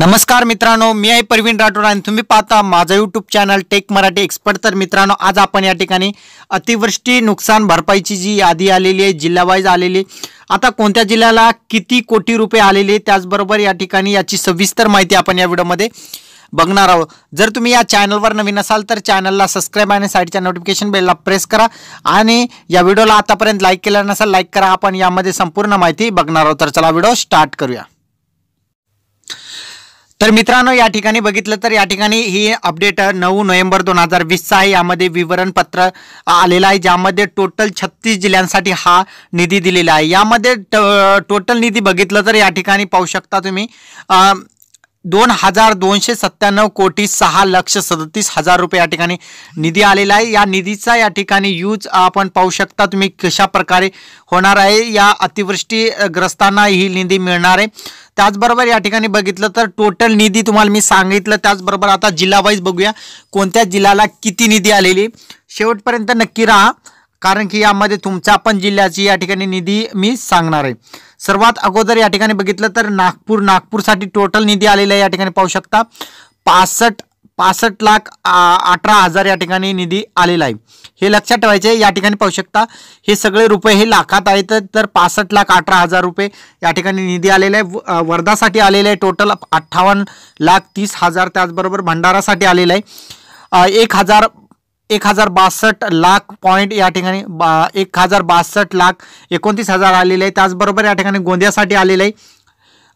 नमस्कार मित्रों मी आहे परवीन राठोड आणि तुम्ही पाहता YouTube channel tech Marathi expert तो मित्रों आज अपन यठिका अतिवृष्टि नुकसान भरपाई की जी याद आलेली आहे जिल्हावाईज आता को जिह्ला किती कोटी रुपये आलेले त्याचबरोबर या ठिकाणी याची सविस्तर माहिती आपण या व्हिडिओमध्ये बघणार आहोत जर तुम्ही या चॅनलवर नवीन असाल तर चॅनलला सबस्क्राईब आणि साईडच्या नोटिफिकेशन बेलला प्रेस करा और या व्हिडिओला लाइक के केला नसाल करा आपण यामध्ये संपूर्ण माहिती बघणार आहोत तर चला व्हिडिओ स्टार्ट करूया तर मित्रांनो या ठिकाणी बघितलं तर या ठिकाणी ही अपडेट नऊ नोव्हेंबर दोन हजार वीसचा आहे यामध्ये विवरणपत्र आलेलं आहे टोटल छत्तीस जिल्ह्यांसाठी हा निधी दिलेला आहे यामध्ये टोटल निधी बघितलं तर या शकता तुम्ही दोन हजार दोनशे सत्त्याण्णव कोटी सहा लक्ष सदतीस हजार रुपये या ठिकाणी निधी आलेला आहे या निधीचा या ठिकाणी यूज अपन पाऊ शकता तुम्हें कशा प्रकार होना है या अतिवृष्टिग्रस्तान ही निधि मिळणार आहे त्याचबरोबर या ठिकाणी बघितलं तर टोटल निधी तुम्हाला मी सांगितलं त्याचबरोबर आता जिल्हा वाईज बघूया कोणत्या जिल्ह्याला किती निधी आलेली शेवटपर्यंत नक्की राहा कारण की यामध्ये तुमच्या पण जिल्ह्याची या ठिकाणी निधी मी सांगणार आहे सर्वात अगोदर या ठिकाणी बघितलं तर नागपूर नागपूरसाठी टोटल निधी आलेला आहे या ठिकाणी पाहू शकता पासष्ट पासष्ट लाख अठरा हजार या ठिकाणी निधी आलेला आहे हे ठेवायचे या ठिकाणी पाहू शकता हे सगळे रुपये हे लाखात आहेत तर पासष्ट लाख अठरा हजार रुपये या ठिकाणी निधी आलेला आहे वर्धासाठी आलेला आहे टोटल अठ्ठावन्न लाख तीस हजार त्याचबरोबर भंडारासाठी आलेला आहे एक हजार एक हजार बासष्ट लाख पॉईंट या ठिकाणी बा एक हजार बासष्ट लाख एकोणतीस हजार आलेले आहे त्याचबरोबर या ठिकाणी गोंदियासाठी आलेलं आहे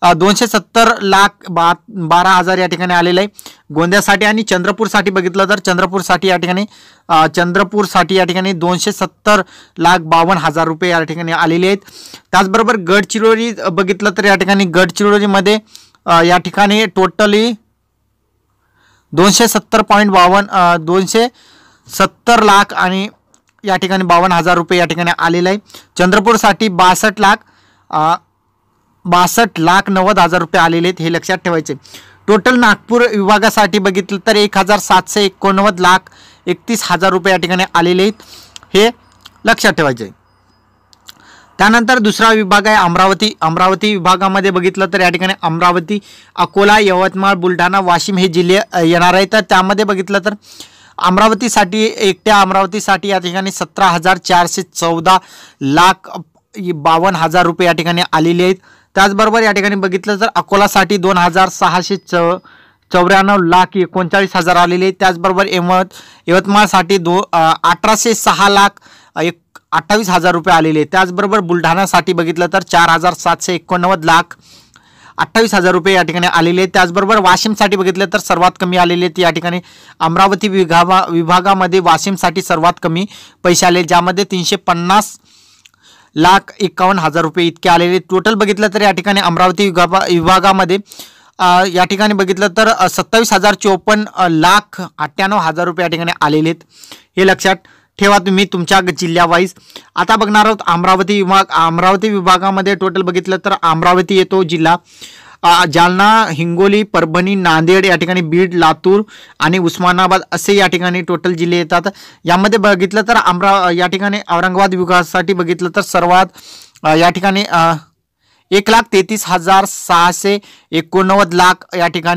से सत्तर लाख बा बारा हजार यठिका ठिकाणी आलेलं आहे गोंद्यासाठी आणि चंद्रपुर बघितलं तर चंद्रपूरसाठी या ठिकाणी सत्तर लाख बावन हजार रुपये या ठिकाणी आलेले आहेत त्याचबरोबर गडचिरोली बघितलं तर टोटली दोनशे सत्तर पॉइंट बावन दोनशे सत्तर लाख आठिका बावन हजार रुपये ये आए चंद्रपुर बासठ चंद्रपूरसाठी बासष्ट लाख बासष्ट लाख नव्वद हजार रुपये आलेले आहेत हे लक्षात ठेवायचे टोटल नागपूर विभागासाठी बघितलं तर एक हजार सातशे एकोणनव्वद लाख एकतीस हजार रुपये या ठिकाणी आलेले आहेत हे लक्षात ठेवायचे त्यानंतर दुसरा विभाग आहे अमरावती अमरावती विभागामध्ये बघितलं तर या ठिकाणी अमरावती अकोला यवतमाळ बुलढाणा वाशिम हे जिल्हे येणार आहे तर त्यामध्ये बघितलं तर अमरावतीसाठी एकट्या अमरावतीसाठी या ठिकाणी सतरा हजार चारशे चौदा लाख बावन्न हजार रुपये या ठिकाणी आलेले आहेत तोबरबर यह ठिकाणी अकोला तर दोन हजार सहाशे च चौऱ्याण्णव लाख एक हजार आलेले त्याचबरोबर यवत यवतमाळसाठी दो अठराशे सहा लाख एक अठ्ठावीस हजार रुपये आलेले त्याचबरोबर बुलढाणासाठी बघितलं चार हजार सातशे एकोणनव्वद लाख अट्ठावी हजार रुपये ये ठिकाणी वशिम सा वाशिमसाठी सर्वतान कमी आलेले ते या ठिकाणी अमरावती विभागा विभागामध्ये वाशिमसाठी सर्वात कमी पैसे आले तीन से पन्नास लाख एक्कावन्न हजार रुपये इतके आलेले टोटल बघितलं तर या ठिकाणी अमरावती विभागा विभागामध्ये या ठिकाणी बघितलं तर सत्तावीस हजार चोपन्न लाख अठ्ठ्याण्णव हजार रुपये या ठिकाणी आलेले आहेत हे लक्षात ठेवा तुम्ही तुमच्या जिल्ह्यावाईज आता बघणार आहोत अमरावती विभाग अमरावती विभागामध्ये टोटल बघितलं तर अमरावती येतो जिल्हा जालना हिंगोली परभणी नांदेड या बीड लतूर आणि उस्मानाबाद अठिका टोटल जिले येतात यामध्ये बघितलं अमरा या औरंगाबाद विभाग बघितलं तर सर्वात एक लाख तेतीस हजार सहाशे एकोणनव्वद लाख यठिका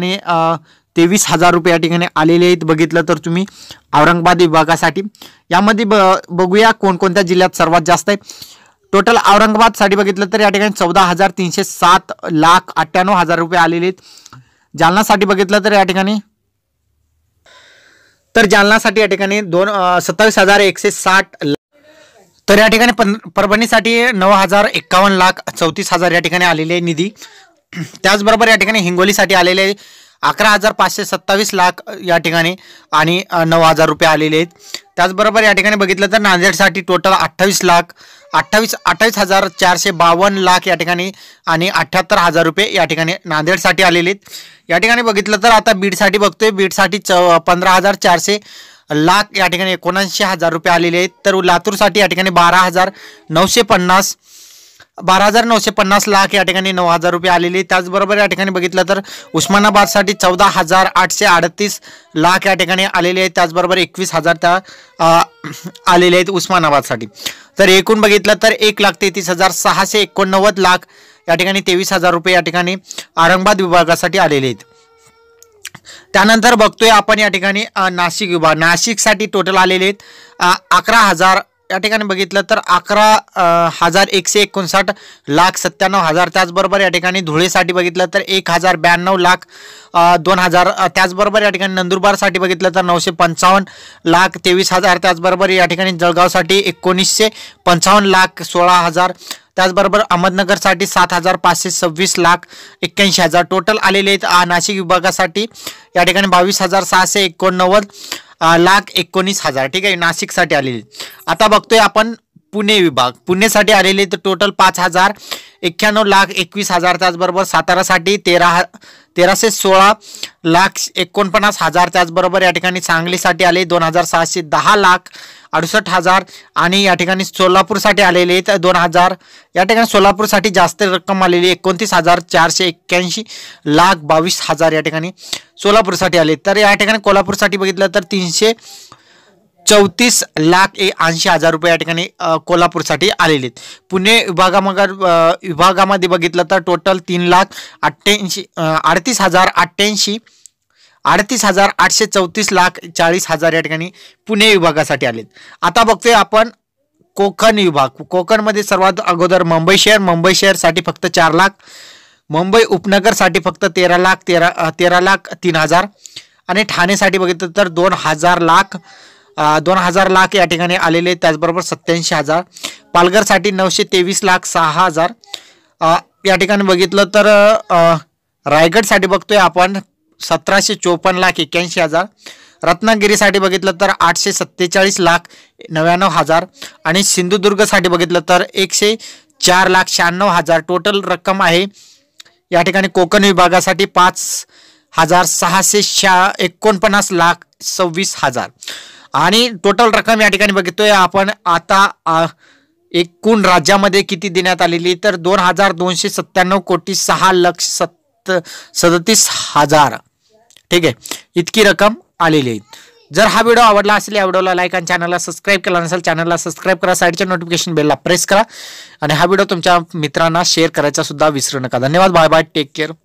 तेवीस हजार रुपये या ठिकाणी आलेले तुम्हें औरंगाबाद विभागा यामध्ये ब बघूया कोणकोणत्या जिल्ह्यात सर्वात जास्त है टोटल औरंगाबादसाठी बघितलं तर या ठिकाणी चौदा हजार तीनशे सात लाख अठ्ठ्याण्णव हजार रुपये आलेले आहेत जालनासाठी बघितलं तर या ठिकाणी तर जालनासाठी या ठिकाणी दोन सत्तावीस हजार एकशे साठ तर या ठिकाणी परभणीसाठी नऊ हजार एकावन्न लाख चौतीस हजार या ठिकाणी आलेले निधी त्याचबरोबर या ठिकाणी हिंगोलीसाठी आलेले अकरा हजार पाचशे सत्तावीस लाख या ठिकाणी आणि नऊ हजार रुपये आलेले आहेत त्याचबरोबर या ठिकाणी बघितलं तर नांदेडसाठी टोटल अठ्ठावीस लाख अठ्ठावीस अठ्ठावीस हजार चारशे बावन्न लाख या ठिकाणी आणि अठ्ठ्याहत्तर हजार रुपये या ठिकाणी नांदेडसाठी आलेले आहेत या ठिकाणी बघितलं तर आता बीडसाठी बघतोय बीडसाठी च पंधरा हजार चारशे लाख या ठिकाणी एकोणऐंशी हजार रुपये आलेले आहेत तर लातूरसाठी या ठिकाणी बारा हजार नऊशे पन्नास बारा हजार नऊशे पन्नास लाख या ठिकाणी नऊ हजार रुपये आहेत त्याचबरोबर या ठिकाणी बघितलं तर उस्मानाबादसाठी चौदा हजार आठशे अडतीस लाख या ठिकाणी आलेले आहेत त्याचबरोबर एकवीस हजार त्या आलेले आहेत उस्मानाबादसाठी तर एकूण बघितलं तर एक लाख तेहतीस हजार सहाशे एकोणनव्वद लाख या ठिकाणी तेवीस हजार रुपये या ठिकाणी औरंगाबाद विभागासाठी आलेले आहेत त्यानंतर बघतोय आपण या ठिकाणी नाशिक विभाग नाशिकसाठी टोटल आलेले आहेत अकरा हजार या ठिकाणी बघितलं तर अकरा हजार एकशे एकोणसाठ लाख सत्त्याण्णव हजार त्याचबरोबर या ठिकाणी धुळेसाठी बघितलं तर एक हजार ब्याण्णव लाख दोन हजार त्याचबरोबर या ठिकाणी नंदुरबारसाठी बघितलं तर नऊशे पंचावन्न लाख तेवीस हजार त्याचबरोबर या ठिकाणी जळगावसाठी एकोणीसशे पंचावन्न लाख सोळा हजार त्याचबरोबर अहमदनगरसाठी सात हजार पाचशे सव्वीस लाख एक्क्याऐंशी हजार टोटल आलेले आहेत नाशिक विभागासाठी या ठिकाणी बावीस हजार सहाशे एकोणनव्वद लाख एकोणीस हजार ठीक आहे नाशिकसाठी आलेली आता बघतोय आपण पुणे विभाग पुणेसाठी आलेले तर टोटल पांच हजार एक्क्याण्णव लाख एकवीस हजार सतारा सातारासाठी तेरा हा तेराशे लाख एकोणपन्नास हजार त्याचबरोबर या ठिकाणी सांगलीसाठी दोन हजार सहाशे दहा लाख अडुसष्ट हजार आठिका सोलापुर ठिकाणी दोन हजार या सोलापुर जास्त रक्कम आ एकोणतीस हजार चारशे एक लाख बावीस हजार या सोलापुर सोलापूरसाठी आले तर या ठिकाणी कोल्हापूरसाठी चौतीस लाख ए ऐंशी हजार रुपये या ठिकाणी कोल्हापूरसाठी आलेले आहेत पुणे विभागामगर विभागामध्ये बघितलं तर टोटल तीन लाख अठ्ठ्याऐंशी अडतीस हजार अठ्ठ्याऐंशी अडतीस हजार आठशे चौतीस लाख चाळीस हजार या ठिकाणी पुणे विभागासाठी आलेत आता बघतोय आपण कोकण विभाग कोकणमध्ये सर्वात अगोदर मुंबई शहर मुंबई शहरसाठी फक्त चार लाख मुंबई उपनगरसाठी फक्त तेरा लाख तेरा तेरा लाख तीन हजार आणि ठाणेसाठी बघितलं तर दोन हजार लाख दोन हजार लाख यठिका ठिकाणी आलेले त्याचबरोबर सत्याऐंशी हजार पालघरसाठी नऊशे तेवीस लाख सहा हजार या ठिकाणी रायगढ़ तर रायगडसाठी बघतोय आपण सतराशे लाख एक हजार रत्नागिरी बघितलं तर आठशे सत्तेच लाख नव्याण्णव हजार आणि सिंधुदुर्गसाठी बघितलं एकशे चार लाख शहाण्णव हजार टोटल रक्कम है यठिका कोकण विभागा पाच हजार सहाशे शहा एकोणपन्नास लाख सवीस हजार टोटल रक्कम या बगित बघितोय आता एकूण राज्यामध्ये किती देण्यात आलेली तर दोन हजार दोनशे सत्त्याण्णव कोटी सहा लक्ष सत्त सदतीस हजार ठीक है इतकी रकम आई जर हा वीडियो आवडला असेल लाइक व्हिडिओला चैनल सब्सक्राइब चॅनलला सबस्क्राईब केला नसेल चॅनलला करा साईडच्या नोटिफिकेशन बेलला प्रेस करा आणि हा व्हिडिओ तुमच्या मित्रांना शेअर करायचा विसरू ना धन्यवाद बाय बाय टेक केयर